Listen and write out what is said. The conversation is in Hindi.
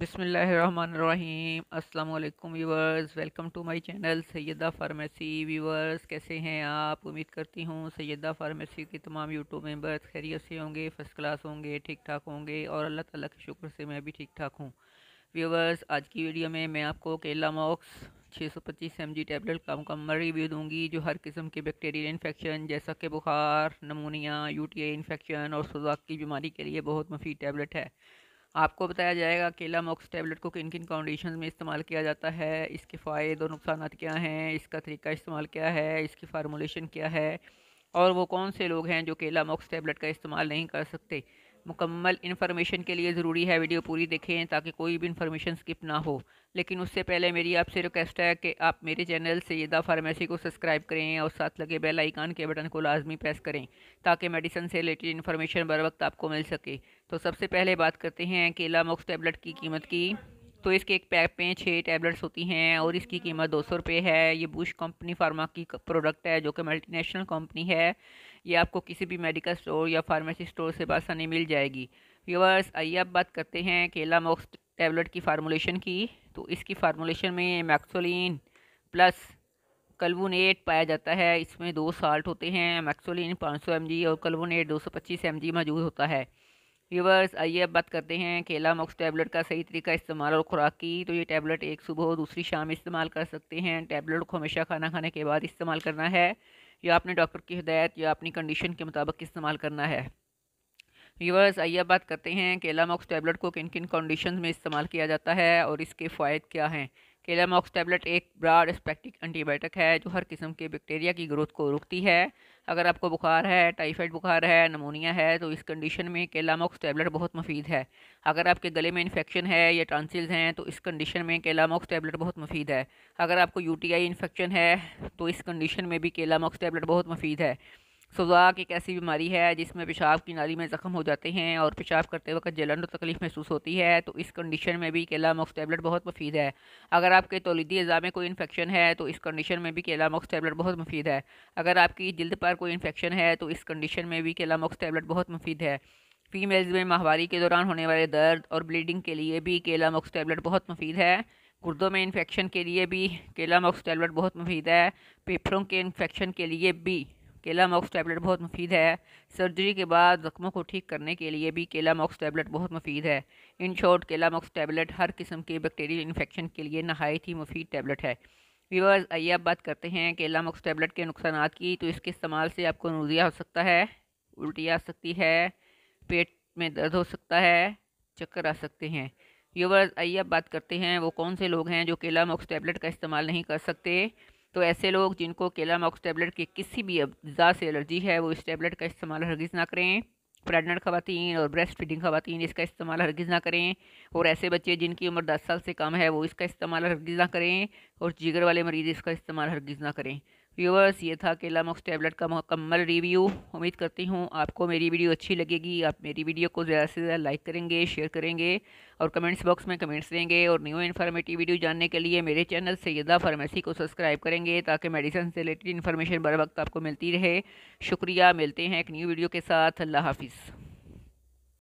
बिसमीम अल्लाम viewers welcome to my channel Saida pharmacy viewers कैसे हैं आप उम्मीद करती हूँ सैदा फार्मेसी के तमाम यूट्यूब मेंबर्स खैरियत से होंगे फ़र्स्ट क्लास होंगे ठीक ठाक होंगे और अल्लाह ताला के शुक्र से मैं भी ठीक ठाक हूँ व्यूवर्स आज की वीडियो में मैं आपको केला मॉक्स छः सौ पच्चीस एम जी टेबलेट का मुकम्मल रिव्यू दूँगी जो हर किस्म के बैक्टेरियल इन्फेक्शन जैसा कि बुखार नमूनिया यू टी आई इन्फेक्शन और सुजाक की बीमारी के लिए बहुत मुफीद टैबलेट है आपको बताया जाएगा केला मॉक्स टैबलेट को किन किन कंडीशन में इस्तेमाल किया जाता है इसके फ़ायदे और नुकसान क्या हैं इसका तरीका इस्तेमाल क्या है इसकी फार्मूलेशन क्या है और वो कौन से लोग हैं जो केला मॉक्स टैबलेट का इस्तेमाल नहीं कर सकते मुकम्मल इन्फॉर्मेशन के लिए ज़रूरी है वीडियो पूरी देखें ताकि कोई भी इन्फॉर्मेशन स्किप ना हो लेकिन उससे पहले मेरी आपसे रिक्वेस्ट है कि आप मेरे चैनल यदा फार्मेसी को सब्सक्राइब करें और साथ लगे बेल आइकान के बटन को लाजमी प्रेस करें ताकि मेडिसिन से रिलेटेड इन्फॉर्मेशन बर वक्त आपको मिल सके तो सबसे पहले बात करते हैं केला मॉक्स टैबलेट की कीमत की तो इसके एक पैक में छः टैबलेट्स होती हैं और इसकी कीमत दो सौ रुपये है ये बुश कंपनी फार्मा की प्रोडक्ट है जो कि मल्टीनेशनल कंपनी है ये आपको किसी भी मेडिकल स्टोर या फार्मेसी स्टोर से बासानी मिल जाएगी व्यूवर्स आइए अब बात करते हैं केला मॉक्स टैबलेट की फार्मूलेशन की तो इसकी फार्मूलेशन में मैक्सोलिन प्लस कल्बोनेट पाया जाता है इसमें दो साल्ट होते हैं मैक्सोलिन 500 सौ और कल्वोनेट 225 सौ मौजूद होता है व्यूवर्स आइए अब बात करते हैं केला मॉक्स टैबलेट का सही तरीका इस्तेमाल और खुराक की तो ये टैबलेट एक सुबह और दूसरी शाम इस्तेमाल कर सकते हैं टैबलेट को हमेशा खाना खाने के बाद इस्तेमाल करना है या अपने डॉक्टर की हिदायत या अपनी कंडीशन के मुताबिक इस्तेमाल करना है व्यूवर्स आइए अब बात करते हैं केला मॉक्स टैबलेट को किन किन कंडीशन में इस्तेमाल किया जाता है और इसके फायद क्या हैं केला मॉक्स टैबलेट एक ब्राड स्पेक्टिक एंटीबायोटिक है जो हर किस्म के बैक्टीरिया की ग्रोथ को रोकती है अगर आपको बुखार है टाइफाइड बुखार है नमोनिया है तो इस कंडीशन में केलामोक्स टैबलेट बहुत मुफीद है अगर आपके गले में इन्फेक्शन है या ट्रांसिल्स हैं तो इस कंडीशन में केलामोक्स टैबलेट बहुत मुफीद है अगर आपको यूटीआई इन्फेक्शन है तो इस कंडीशन में भी केलामोक्स टैबलेट बहुत मुफीद है सौजाक एक ऐसी बीमारी है जिसमें पेशाब की नाली में ज़ख्म हो जाते हैं और पेशाब करते वक्त जलन और तकलीफ़ महसूस होती है तो इस कंडीशन में भी केला मॉक्स टैबलेट बहुत मुफीद है अगर आपके तोलीदी अज़ा में कोई इन्फेक्शन है तो इस कंडीशन में भी केला मॉक्स टैबलेट बहुत मुफीद है अगर आपकी जल्द पर कोई इन्फेक्शन है तो इस कंडीशन में भी केला मॉक्स टैबलेट बहुत मुफीद है फीमेल्स में माहवारी के दौरान होने वाले दर्द और ब्लीडिंग के लिए भी केला मॉक्स टैबलेट बहुत मुफीद है गुर्दों में इन्फेक्शन के लिए भी केला मॉक्स टैबलेट बहुत मुफीद है पेफड़ों के इन्फेक्शन के लिए भी केला मॉक्स टैबलेट बहुत मुफीद है सर्जरी के बाद ज़ख्मों को ठीक करने के लिए भी केला मॉक्स टैबलेट बहुत मुफीद है इन शॉर्ट केला मॉक्स टैबलेट हर किस्म के बैक्टीरियल इन्फेक्शन के लिए नहायत ही मुफीद टैबलेट है वीवर्स आइए आप बात करते हैं केला मॉक्स टैबलेट के नुकसान की तो इसके इस्तेमाल से आपको नोजिया हो सकता है उल्टी आ सकती है पेट में दर्द हो सकता है चक्कर आ सकते हैं व्यूवर्स आइए अब बात करते हैं वो कौन से लोग हैं जो केला मॉक्स टैबलेट का इस्तेमाल नहीं कर सकते तो ऐसे लोग जिनको केला मॉक्स टैबलेट के किसी भी अज्जा से एलर्जी है वो इस टैबलेट का इस्तेमाल हरगिज़ ना करें प्रेगनेंट खातन और ब्रेस्ट फीडिंग खातन इसका इस्तेमाल हरगिज़ ना करें और ऐसे बच्चे जिनकी उम्र दस साल से कम है वो इसका इस्तेमाल हरगिज़ ना करें और जिगर वाले मरीज़ इसका इस्तेमाल हरगिज़ ना करें व्यूवर्स ये था केला मुख्स टैबलेट का मुकम्मल रिव्यू उम्मीद करती हूँ आपको मेरी वीडियो अच्छी लगेगी आप मेरी वीडियो को ज़्यादा से ज़्यादा लाइक करेंगे शेयर करेंगे और कमेंट्स बॉक्स में कमेंट्स देंगे और न्यू इन्फॉर्मेटिव वीडियो जानने के लिए मेरे चैनल सैदा फार्मेसी को सब्सक्राइब करेंगे ताकि मेडिसिन से रिलेटेड इन्फॉर्मेशन बर वक्त आपको मिलती रहे शुक्रिया मिलते हैं एक न्यू वीडियो के साथ अल्लाह हाफिज़